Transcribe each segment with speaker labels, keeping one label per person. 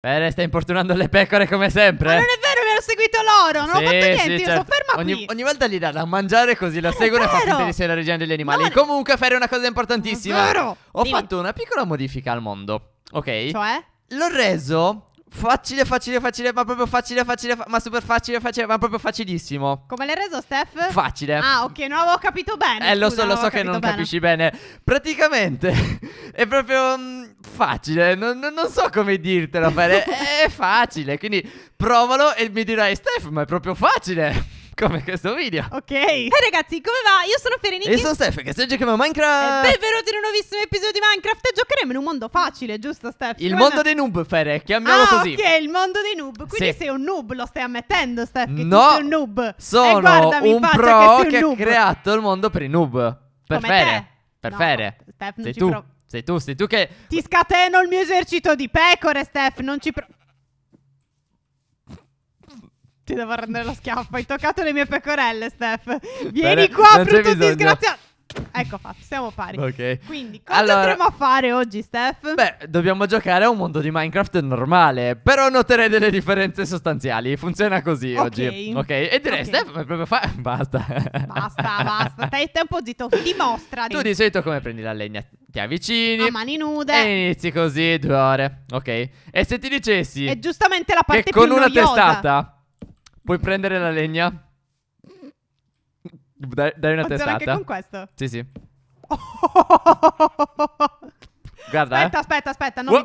Speaker 1: Bene, eh, stai importunando le pecore come sempre. Ma non è
Speaker 2: vero, mi hanno seguito loro. Non sì, ho fatto niente, sì, io certo. sono ferma ogni, qui. Ogni
Speaker 1: volta gli dà da mangiare così la seguono e fa finta di essere la regina degli animali. No, Comunque, fare una cosa importantissima. È vero. Ho Dimmi. fatto una piccola modifica al mondo. Ok? Cioè? L'ho reso Facile, facile, facile, ma proprio facile, facile, fa- ma super facile, facile, ma proprio facilissimo.
Speaker 2: Come l'hai reso, Steph? Facile. Ah, ok, non avevo capito bene. Eh, lo so, lo so che non bene. capisci
Speaker 1: bene. Praticamente è proprio mh, mm, facile, non, non, non, so come dirtelo, fare. è facile, quindi provalo e mi dirai, Steph, ma è proprio facile come questo video.
Speaker 2: Ok. E eh, ragazzi, come va? Io sono Ferenicchi. E sono Steph, che stai
Speaker 1: giocando a Minecraft. E eh, benvenuti
Speaker 2: in un nuovissimo episodio di Minecraft. E giocheremo in un mondo facile, giusto Steph? Il come mondo no? dei
Speaker 1: noob, Fere, chiamiamolo ah, così. ok,
Speaker 2: il mondo dei noob. Quindi sì. sei un noob, lo stai ammettendo, Steph, che no, tu sei un noob. Sono eh, un pro che, che ha
Speaker 1: creato il mondo per i noob. Per come Fere. Te. Per no, Fere.
Speaker 2: Steph, sei non sei ci tu.
Speaker 1: Sei tu, sei tu che...
Speaker 2: Ti scateno il mio esercito di pecore, Steph, non ci... Pro- ti devo rendere la schiaffa. Hai toccato le mie pecorelle, Steph. Vieni Bene, qua, brutto disgraziato. Ecco fatto, siamo pari. Ok. Quindi, cosa allora, andremo a fare oggi, Steph? Beh,
Speaker 1: dobbiamo giocare a un mondo di Minecraft normale. Però noterei delle differenze sostanziali. Funziona così okay. oggi. Ok. E direi, okay. Steph, proprio fa. Basta. Basta,
Speaker 2: basta. Stai tempo zitto, dimostrati. Tu di
Speaker 1: solito come prendi la legna? Ti avvicini. A mani nude. E inizi così due ore. Ok. E se ti dicessi. È giustamente la parte che con una noiosa. testata Puoi prendere la legna. Dai, dai una Posso testata. anche con questo? Sì, sì. Guarda, Aspetta, eh. aspetta, aspetta. Non Oh.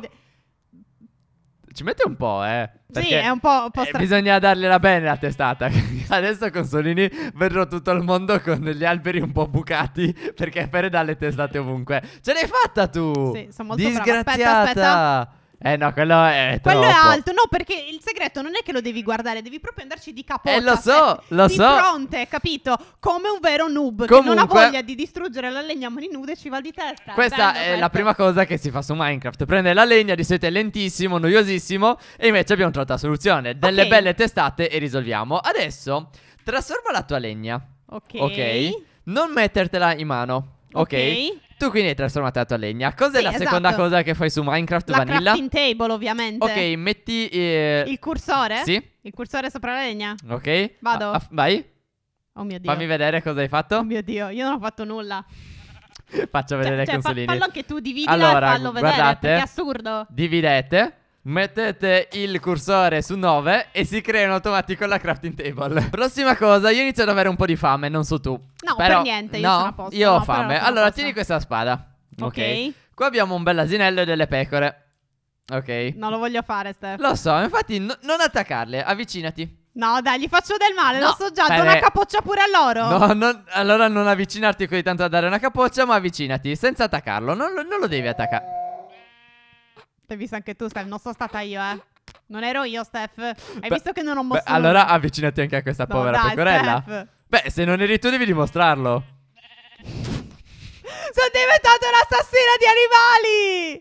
Speaker 1: Ci mette un po', eh. Sì, è un
Speaker 2: po', un po eh, bisogna
Speaker 1: dargliela bene la testata. Adesso con Solini vedrò tutto il mondo con gli alberi un po' bucati perché Fere dà le testate ovunque. Ce l'hai fatta tu! Sì, sono molto brava. Disgraziata! Eh no, quello è troppo. Quello è
Speaker 2: alto, no, perché il segreto non è che lo devi guardare, devi proprio andarci di capo. Eh lo cioè, so, se, lo di so. Di fronte, capito? Come un vero noob Comunque, che non ha voglia di distruggere la legna a mani nude ci va di testa. Questa Bello, è questo. la
Speaker 1: prima cosa che si fa su Minecraft. Prende la legna, di solito è lentissimo, noiosissimo e invece abbiamo trovato la soluzione. Delle okay. belle testate e risolviamo. Adesso trasforma la tua legna. Ok. Ok. Non mettertela in mano. Ok. okay. Tu quindi hai trasformato la tua legna. Cos'è sì, la esatto. seconda cosa che fai su Minecraft la Vanilla? crafting
Speaker 2: table, ovviamente. Ok,
Speaker 1: metti... Eh... Il
Speaker 2: cursore? Sì. Il cursore sopra la legna.
Speaker 1: Ok. Vado. A- ah, ah, vai. Oh mio Dio. Fammi vedere cosa hai fatto. Oh mio Dio, io non ho
Speaker 2: fatto nulla.
Speaker 1: Faccio vedere cioè, i cioè, consolini. Fa- fallo
Speaker 2: anche tu, dividila allora, e fallo guardate, perché è assurdo.
Speaker 1: Dividete. Mettete il cursore su 9 e si crea in automatico la crafting table. Prossima cosa, io inizio ad avere un po' di fame, non so tu. No, però, per niente, io no, sono a posto. Io ho fame. Allora, tieni questa spada. Okay. ok. Qua abbiamo un bell'asinello e delle pecore. Ok. Non lo voglio fare, Steph. Lo so, infatti no, non attaccarle, avvicinati.
Speaker 2: No, dai, gli faccio del male, no, lo so già, do una eh. capoccia pure a loro. No, non,
Speaker 1: allora non avvicinarti così tanto a dare una capoccia, ma avvicinati, senza attaccarlo, non, non lo devi attaccare.
Speaker 2: L'hai visto anche tu, Steph, non sono stata io, eh. Non ero io, Steph. Hai beh, visto che non ho mosso... Beh, allora
Speaker 1: avvicinati anche a questa no, povera dai, pecorella. Steph. Beh, se non eri tu devi dimostrarlo.
Speaker 2: Sono diventato un'assassina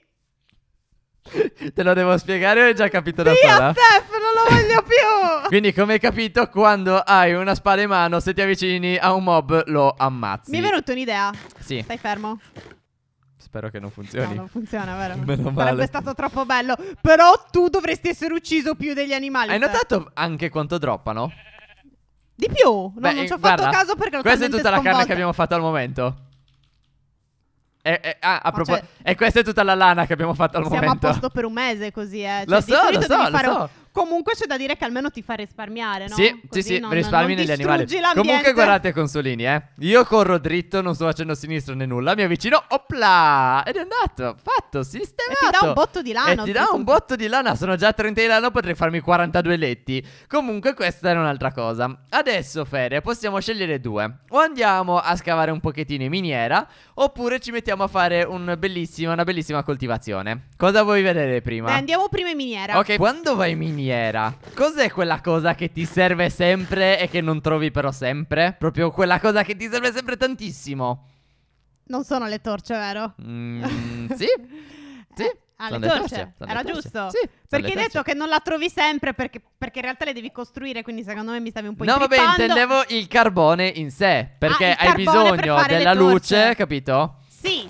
Speaker 1: di animali! Te lo devo spiegare o hai già capito Via, da sola?
Speaker 2: Steph, non lo voglio più!
Speaker 1: Quindi come hai capito, quando hai una spada in mano, se ti avvicini a un mob lo ammazzi. Mi è venuta
Speaker 2: un'idea. Sì. Stai fermo.
Speaker 1: Spero che non funzioni. No, non
Speaker 2: funziona, vero? Meno male. Sarebbe stato troppo bello. Però tu dovresti essere ucciso più degli animali. Hai notato
Speaker 1: anche quanto droppano?
Speaker 2: Di più, no, Beh, non ci ho guarda, fatto caso perché l'ho Questa è tutta sconvolta. la carne che abbiamo
Speaker 1: fatto al momento. E, e, ah, a propos- cioè, e questa è tutta la lana che abbiamo fatto al siamo momento. Siamo a posto
Speaker 2: per un mese così, eh. Cioè, lo so, lo so, lo so. Un- Comunque c'è da dire che almeno ti fa risparmiare, no? Sì, Così sì, sì, non, risparmi non negli animali. L'ambiente. Comunque guardate
Speaker 1: consolini, eh. Io corro dritto, non sto facendo a sinistra né nulla, mi avvicino, opla! Ed è andato, fatto, sistemato. E ti dà un botto di lana. E ti dà un botto di lana, sono già a 30 di lana, potrei farmi 42 letti. Comunque questa era un'altra cosa. Adesso, Fede, possiamo scegliere due. O andiamo a scavare un pochettino in miniera, oppure ci mettiamo a fare un bellissima, una bellissima coltivazione. Cosa vuoi vedere prima? Beh,
Speaker 2: andiamo prima in miniera. Ok, quando
Speaker 1: vai in miniera? maniera. Cos'è quella cosa che ti serve sempre e che non trovi però sempre? Proprio quella cosa che ti serve sempre tantissimo.
Speaker 2: Non sono le torce, vero? Mm, sì. sì. Eh, ah, le torce. torce. Era torce. giusto. Sì, perché hai detto che non la trovi sempre perché, perché, in realtà le devi costruire, quindi secondo me mi stavi un po' No, vabbè, intendevo
Speaker 1: il carbone in sé, perché ah, hai bisogno per della luce, capito?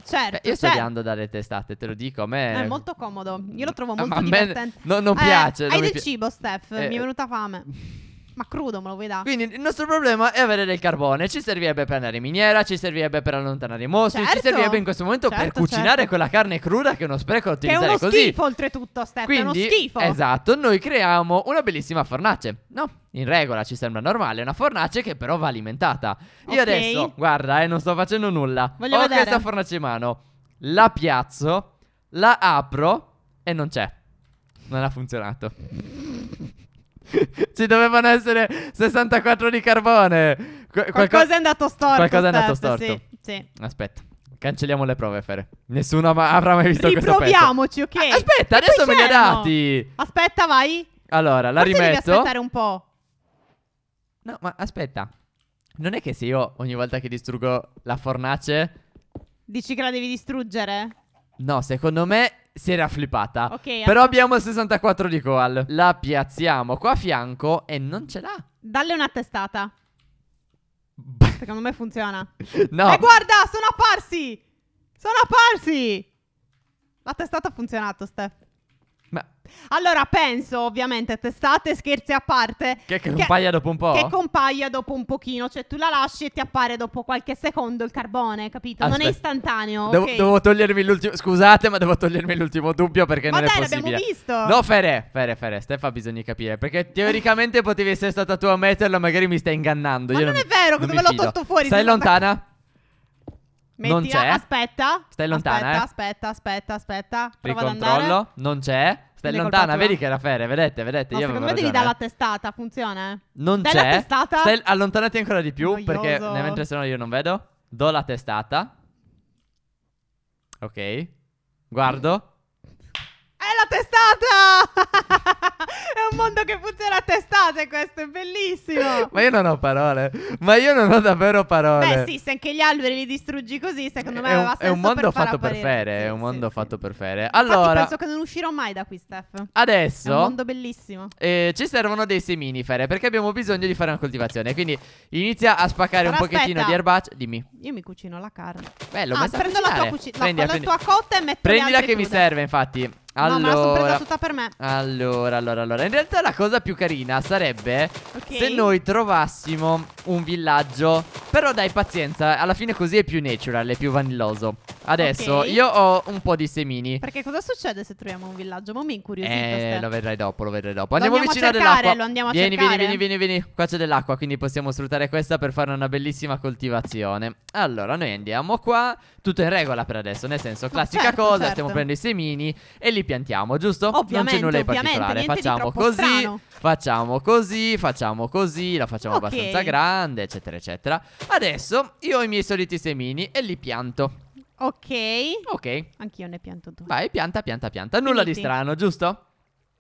Speaker 2: Certo, Beh, io sto certo.
Speaker 1: Cioè, dalle testate, te lo dico. A me... È molto
Speaker 2: comodo. Io lo trovo molto ah, divertente. No, non eh, piace. Hai non del pi... cibo, Steph. Eh, mi è eh, venuta fame. Eh, ma crudo me lo vuoi dare? Quindi
Speaker 1: il nostro problema è avere del carbone. Ci servirebbe per andare in miniera, ci servirebbe per allontanare i mostri, certo. ci servirebbe in questo momento certo, per cucinare certo. quella carne cruda che è uno spreco utilizzare così. È uno così. schifo
Speaker 2: oltretutto, Steph, Quindi, è uno schifo. Esatto,
Speaker 1: noi creiamo una bellissima fornace. No, in regola ci sembra normale, è una fornace che però va alimentata. Io okay. adesso, guarda, eh, non sto facendo nulla. Voglio Ho vedere. questa fornace in mano. La piazzo, la apro e non c'è. Non ha funzionato. Ci dovevano essere 64 di carbone. Qu-
Speaker 2: qualcosa è andato storto. Qualcosa è andato storto. Sì, sì.
Speaker 1: Aspetta. Cancelliamo le prove, Fere. Nessuno ama- avrà mai visto questo pezzo. Riproviamoci,
Speaker 2: ok? Ah, aspetta, e adesso me li ha
Speaker 1: dati.
Speaker 2: Aspetta, vai.
Speaker 1: Allora, la Forse rimetto. Devi aspettare
Speaker 2: un po'. No, ma
Speaker 1: aspetta. Non è che se io ogni volta che distruggo la fornace...
Speaker 2: Dici che la devi distruggere?
Speaker 1: No, secondo me si era flippata. Ok. Però allora... abbiamo 64 di Koal. La piazziamo qua a fianco e non ce l'ha.
Speaker 2: Dalle una testata. Secondo me funziona. No. E guarda, sono apparsi! Sono apparsi! La testata ha funzionato, Steph. Beh. Allora penso ovviamente testate scherzi a parte che, che compaia che, dopo un po' che compaia dopo un pochino cioè tu la lasci e ti appare dopo qualche secondo il carbone capito Aspetta. non è istantaneo devo, okay. devo,
Speaker 1: togliermi l'ultimo scusate ma devo togliermi l'ultimo dubbio perché ma non dai, è possibile Ma l'abbiamo visto. no Fere Fere Fere Stefa bisogna capire perché teoricamente potevi essere stata tu a metterlo magari mi stai ingannando ma non, non, è vero non dove l'ho tolto fuori Stai lontana
Speaker 2: Mettila, non c'è. Aspetta.
Speaker 1: Stai lontana. Aspetta, eh.
Speaker 2: aspetta, aspetta, aspetta. Prova Ricontrollo.
Speaker 1: Non c'è. Stai Le lontana. Vedi che era ferre. Vedete, vedete. No, io secondo me devi dare la eh.
Speaker 2: testata. Funziona. Eh. Non Dai c'è. La testata. Stai
Speaker 1: allontanati ancora di più. Noioso. Perché mentre se no io non vedo. Do la testata. Ok. Guardo. È la
Speaker 2: testata! un mondo che funziona a testate questo, è bellissimo. Ma io non
Speaker 1: ho parole, ma io non ho davvero parole. Beh sì,
Speaker 2: se anche gli alberi li distruggi così, secondo me è un, è un mondo per fatto per fere,
Speaker 1: è un mondo sì, fatto per fere. Allora, Infatti penso
Speaker 2: che non uscirò mai da qui, Steph. Adesso... È un mondo bellissimo.
Speaker 1: Eh, ci servono dei seminifere perché abbiamo bisogno di fare una coltivazione, quindi inizia a spaccare Però un aspetta. pochettino di erbacce. Dimmi.
Speaker 2: Io mi cucino la carne. Bello, ah, ma prendo la tua, cuci- prendi, la, prendi. la tua cotta e metto Prendila che mi
Speaker 1: serve, infatti. Allora, no, me la sono tutta per me. Allora, allora, allora. In realtà la cosa più carina sarebbe
Speaker 2: okay. se noi
Speaker 1: trovassimo un villaggio. Però dai, pazienza. Alla fine così è più natural, è più vanilloso. Adesso okay. io ho un po' di semini.
Speaker 2: Perché cosa succede se troviamo un villaggio? Ma mi incuriosito. Eh, lo
Speaker 1: vedrai dopo, lo vedrai dopo. Andiamo, andiamo vicino all'acqua. Lo andiamo a vieni, cercare. Vieni, vieni, vieni, vieni. Qua c'è dell'acqua, quindi possiamo sfruttare questa per fare una bellissima coltivazione. Allora, noi andiamo qua. Tutto in regola per adesso, nel senso, oh, classica certo, cosa, certo. stiamo prendendo i semini e li piantiamo, giusto? Ovviamente, non c'è nulla di particolare. Facciamo di così, strano. facciamo così, facciamo così, la facciamo okay. abbastanza grande, eccetera, eccetera. Adesso io ho i miei soliti semini e li pianto. Ok. Ok.
Speaker 2: Anch'io ne pianto due. Vai, pianta, pianta, pianta. Nulla di strano, giusto?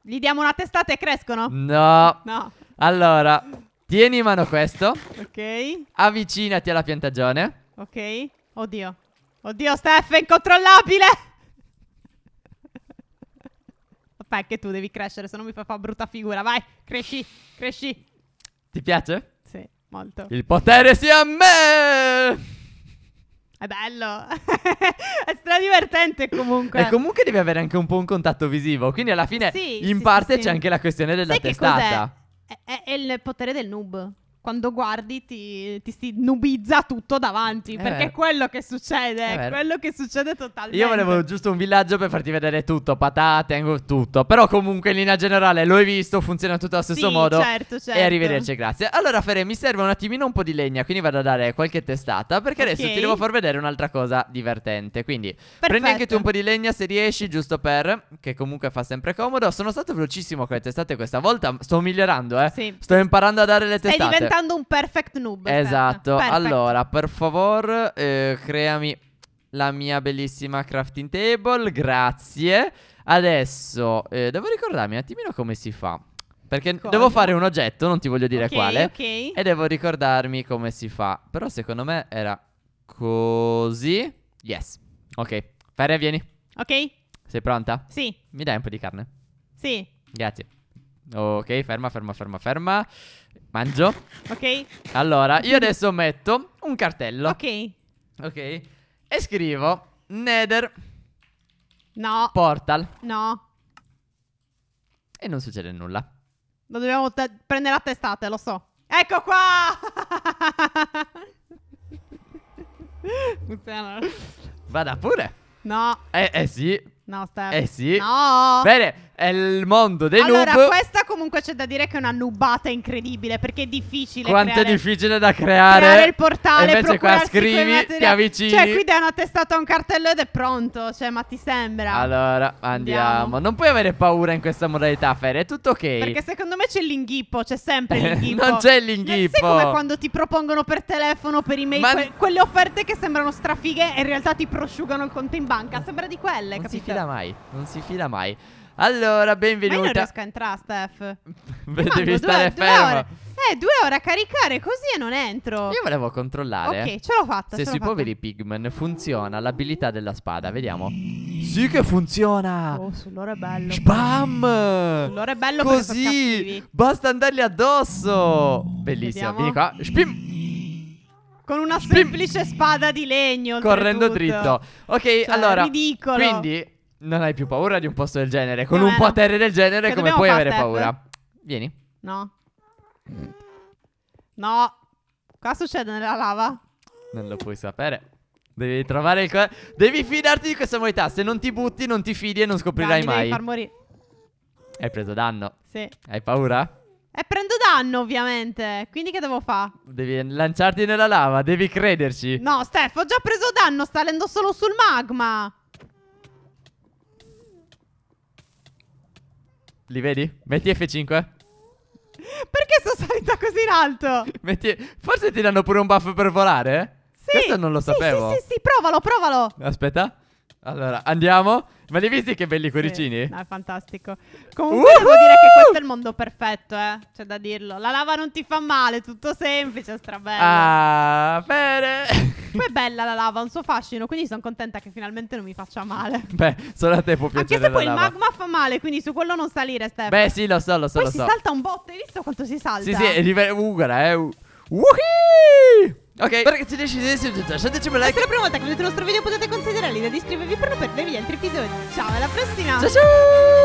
Speaker 2: Gli diamo una testata e crescono?
Speaker 1: No. No. Allora, tieni in mano questo.
Speaker 2: ok.
Speaker 1: Avvicinati alla piantagione.
Speaker 2: Ok. Oddio. Oddio, Steph, è incontrollabile. Vabbè, che tu devi crescere, se no mi fa, fa brutta figura. Vai, cresci, cresci.
Speaker 1: Ti piace?
Speaker 2: Sì, molto. Il potere sia a me! È bello, è stradivertente comunque. E
Speaker 1: comunque devi avere anche un po' un contatto visivo, quindi alla fine sì, in sì, parte sì, c'è anche la questione della Sai testata.
Speaker 2: È? È, è il potere del noob quando guardi ti, ti si nubizza tutto davanti. È perché vero. è quello che succede. È, è quello che succede totalmente. Io volevo
Speaker 1: giusto un villaggio per farti vedere tutto: patate, tutto. Però comunque in linea generale lo hai visto, funziona tutto allo stesso sì, modo. Certo, certo. E arrivederci, grazie. Allora, Fere, mi serve un attimino un po' di legna. Quindi vado a dare qualche testata. Perché okay. adesso ti devo far vedere un'altra cosa divertente. Quindi Perfetto. prendi anche tu un po' di legna se riesci, giusto per. Che comunque fa sempre comodo. Sono stato velocissimo con le testate questa volta. Sto migliorando, eh. Sì. Sto imparando a dare le testate. Stai
Speaker 2: diventando un perfect noob.
Speaker 1: Esatto. Perfect. Allora, per favore, eh, creami la mia bellissima crafting table. Grazie. Adesso, eh, devo ricordarmi un attimino come si fa. Perché Cosa? devo fare un oggetto, non ti voglio dire okay, quale. Ok. E devo ricordarmi come si fa. Però secondo me era così. Yes. Ok. Feria, vieni. Ok. Sei pronta? Sì. Mi dai un po' di carne? Sì. Grazie. Ok, ferma, ferma, ferma, ferma. Mangio. ok. Allora, io adesso metto un cartello. Ok. Ok. E scrivo Nether. No. Portal. No. E non succede nulla.
Speaker 2: Lo dobbiamo prendere a testate, lo so. Ecco qua! Funziona.
Speaker 1: Vada pure. No. Eh, eh sì. No, Steph. Eh sì. No. Bene, è il mondo dei allora, noob. Allora,
Speaker 2: questa comunque c'è da dire che è una nubata incredibile perché è difficile. Quanto creare, è
Speaker 1: difficile da creare. Creare il portale. invece qua scrivi, ti avvicini. Cioè, qui
Speaker 2: da una testata a un cartello ed è pronto. Cioè, ma ti sembra.
Speaker 1: Allora, andiamo. andiamo. Non puoi avere paura in questa modalità, Fer. È tutto ok. Perché
Speaker 2: secondo me c'è l'inghippo. C'è sempre l'inghippo. non c'è l'inghippo. Sai come quando ti propongono per telefono, per email, ma... que quelle offerte che sembrano strafighe e in realtà ti prosciugano il conto in banca. Sembra di quelle, non capito? Non si fila mai. Non si fila mai. Allora, benvenuta. Ma io non riesco a entrare, Steph.
Speaker 1: Beh, devi stare due fermo. Ore.
Speaker 2: Eh, due ore a caricare così e non entro. Io
Speaker 1: volevo controllare. Ok, ce l'ho fatta. Se sui poveri pigmen funziona l'abilità della spada, vediamo.
Speaker 2: Sì che funziona. Oh, sull'oro è bello. Spam! Sull'oro è bello così.
Speaker 1: Basta andargli addosso. Bellissimo. Vediamo. Vieni qua. Spim.
Speaker 2: Con una semplice spada di legno. Correndo dritto. Ok, cioè, allora. Ridicolo. Quindi
Speaker 1: non hai più paura di un posto del genere. Con no, un potere del genere, come puoi avere step? paura? Vieni.
Speaker 2: No. No. Cosa succede nella lava?
Speaker 1: Non lo puoi sapere. Devi trovare il. Devi fidarti di questa modalità. Se non ti butti, non ti fidi e non scoprirai Dai, mai. Devi far Hai preso danno. Sì. Hai paura?
Speaker 2: E prendo danno, ovviamente. Quindi che devo fare?
Speaker 1: Devi lanciarti nella lava, devi crederci.
Speaker 2: No, Steph, ho già preso danno, sta salendo solo sul magma.
Speaker 1: Li vedi? Metti F5.
Speaker 2: Perché sto salita così in alto?
Speaker 1: Metti... Forse ti danno pure un buff per volare?
Speaker 2: Sì. Questo non lo
Speaker 1: sapevo. sì, sì,
Speaker 2: sì. provalo, provalo.
Speaker 1: Aspetta. Allora, andiamo. Ma li hai visti che belli cuoricini? Sì,
Speaker 2: è fantastico. Comunque uh-huh! devo dire che questo è il mondo perfetto, eh. C'è da dirlo. La lava non ti fa male, tutto semplice, strabello.
Speaker 1: Ah,
Speaker 2: bene. Poi è bella la lava, ha un suo fascino, quindi sono contenta che finalmente non mi faccia male.
Speaker 1: Beh, solo a te può piacere Anche se poi il magma
Speaker 2: fa male, quindi su quello non salire, Stefano. Beh,
Speaker 1: sì, lo so, lo so, poi lo si so. salta
Speaker 2: un botto, hai visto quanto si salta? Sì, sì, è
Speaker 1: livello Ugara, uh, eh. Uh.
Speaker 2: Woohoo! Ok, ragazzi, decidete di lasciateci un like. Se è la prima volta che vedete il nostro video potete considerare l'idea di iscrivervi per non perdervi gli altri episodi. Ciao, alla prossima! Ciao ciao!